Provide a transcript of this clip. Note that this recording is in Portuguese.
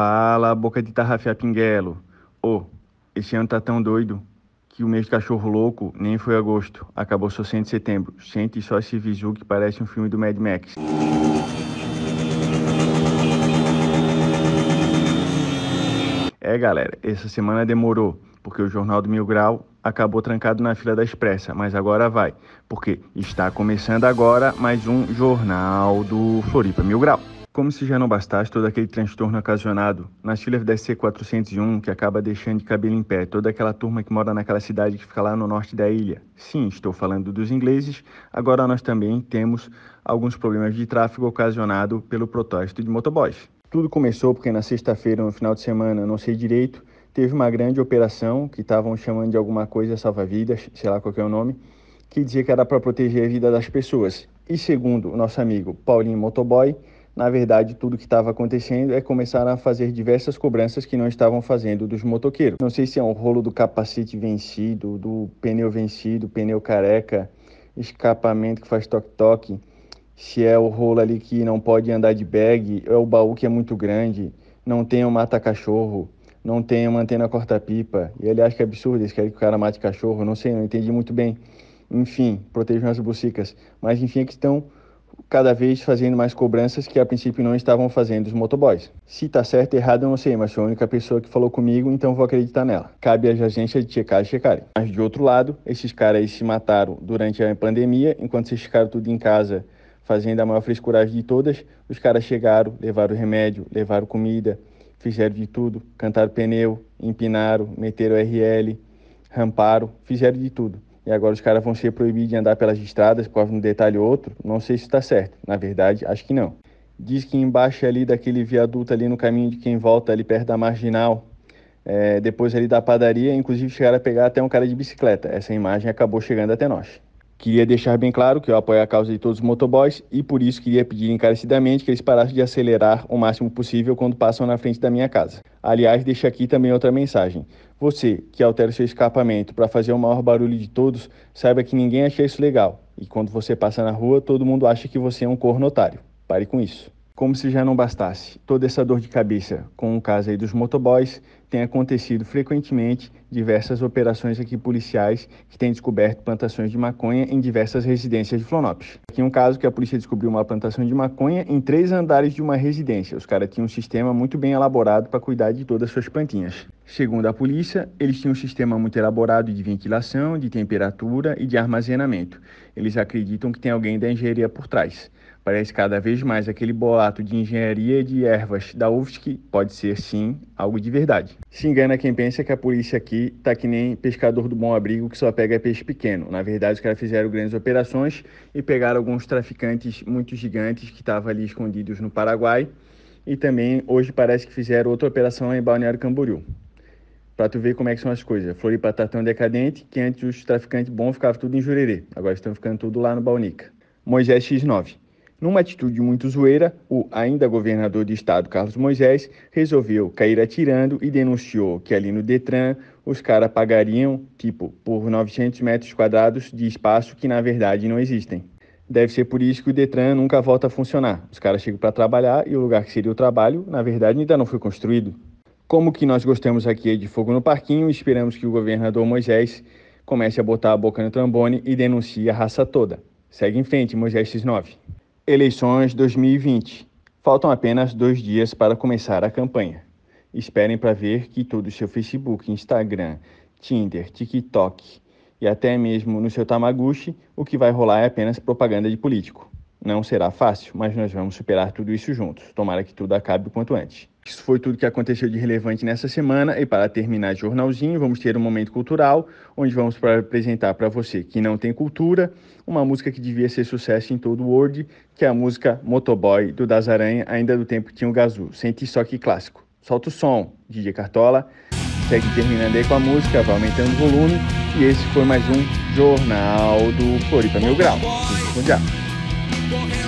Fala, boca de tarrafia pinguelo. Ô, oh, esse ano tá tão doido que o mês do cachorro louco nem foi agosto. Acabou só sendo setembro. Sente só esse visu que parece um filme do Mad Max. É, galera, essa semana demorou, porque o Jornal do Mil Grau acabou trancado na fila da Expressa, mas agora vai, porque está começando agora mais um Jornal do Floripa Mil Grau. Como se já não bastasse todo aquele transtorno ocasionado na filas da C401 que acaba deixando de cabelo em pé toda aquela turma que mora naquela cidade que fica lá no norte da ilha. Sim, estou falando dos ingleses. Agora nós também temos alguns problemas de tráfego ocasionado pelo protesto de motoboys. Tudo começou porque na sexta-feira, no final de semana, não sei direito, teve uma grande operação que estavam chamando de alguma coisa salva-vidas, sei lá qual é o nome, que dizia que era para proteger a vida das pessoas. E segundo o nosso amigo Paulinho Motoboy, na verdade, tudo que estava acontecendo é começar a fazer diversas cobranças que não estavam fazendo dos motoqueiros. Não sei se é um rolo do capacete vencido, do pneu vencido, pneu careca, escapamento que faz toque-toque, se é o rolo ali que não pode andar de bag, é o baú que é muito grande, não tem um mata-cachorro, não tem uma antena corta-pipa. E ele acha que é absurdo, eles querem que o cara mate cachorro, não sei, não entendi muito bem. Enfim, protejam as bucicas. Mas enfim, a questão cada vez fazendo mais cobranças que a princípio não estavam fazendo os motoboys. Se tá certo ou errado, eu não sei, mas sou a única pessoa que falou comigo, então vou acreditar nela. Cabe às agências de e checarem. Mas de outro lado, esses caras se mataram durante a pandemia, enquanto vocês ficaram tudo em casa fazendo a maior frescuragem de todas, os caras chegaram, levaram remédio, levaram comida, fizeram de tudo, cantaram pneu, empinaram, meteram RL, ramparam, fizeram de tudo e agora os caras vão ser proibidos de andar pelas estradas por causa de um detalhe ou outro. Não sei se está certo. Na verdade, acho que não. Diz que embaixo ali daquele viaduto ali no caminho de quem volta ali perto da marginal, é, depois ali da padaria, inclusive chegaram a pegar até um cara de bicicleta. Essa imagem acabou chegando até nós. Queria deixar bem claro que eu apoio a causa de todos os motoboys e por isso queria pedir encarecidamente que eles parassem de acelerar o máximo possível quando passam na frente da minha casa. Aliás, deixo aqui também outra mensagem. Você que altera seu escapamento para fazer o maior barulho de todos, saiba que ninguém acha isso legal. E quando você passa na rua, todo mundo acha que você é um cornotário. Pare com isso. Como se já não bastasse toda essa dor de cabeça com o caso aí dos motoboys, tem acontecido frequentemente diversas operações aqui policiais que têm descoberto plantações de maconha em diversas residências de Flonops. Aqui um caso que a polícia descobriu uma plantação de maconha em três andares de uma residência. Os caras tinham um sistema muito bem elaborado para cuidar de todas as suas plantinhas. Segundo a polícia, eles tinham um sistema muito elaborado de ventilação, de temperatura e de armazenamento. Eles acreditam que tem alguém da engenharia por trás. Parece cada vez mais aquele boato de engenharia de ervas da UFSC pode ser sim algo de verdade. Se engana quem pensa que a polícia aqui tá que nem pescador do bom abrigo que só pega peixe pequeno. Na verdade, os caras fizeram grandes operações e pegaram alguns traficantes muito gigantes que estavam ali escondidos no Paraguai. E também hoje parece que fizeram outra operação em Balneário Camboriú. Para tu ver como é que são as coisas. Floripa tá tão decadente que antes os traficantes bons ficavam tudo em Jurerê. Agora estão ficando tudo lá no Balnica. Moisés X9. Numa atitude muito zoeira, o ainda governador de estado Carlos Moisés resolveu cair atirando e denunciou que ali no Detran os caras pagariam, tipo, por 900 metros quadrados de espaço que na verdade não existem. Deve ser por isso que o Detran nunca volta a funcionar. Os caras chegam para trabalhar e o lugar que seria o trabalho, na verdade, ainda não foi construído. Como que nós gostamos aqui é de fogo no parquinho, esperamos que o governador Moisés comece a botar a boca no trombone e denuncie a raça toda. Segue em frente, Moisés X9. Eleições 2020. Faltam apenas dois dias para começar a campanha. Esperem para ver que todo o seu Facebook, Instagram, Tinder, TikTok e até mesmo no seu Tamaguchi, o que vai rolar é apenas propaganda de político. Não será fácil, mas nós vamos superar tudo isso juntos. Tomara que tudo acabe o quanto antes. Isso foi tudo que aconteceu de relevante nessa semana. E para terminar o jornalzinho, vamos ter um momento cultural, onde vamos apresentar para você que não tem cultura uma música que devia ser sucesso em todo o world, que é a música Motoboy do Das Aranha, ainda do tempo que tinha o Gazu. Sente só que clássico. Solta o som, DJ Cartola. Segue terminando aí com a música, vai aumentando o volume. E esse foi mais um Jornal do Floripa Mil Grau. Fique com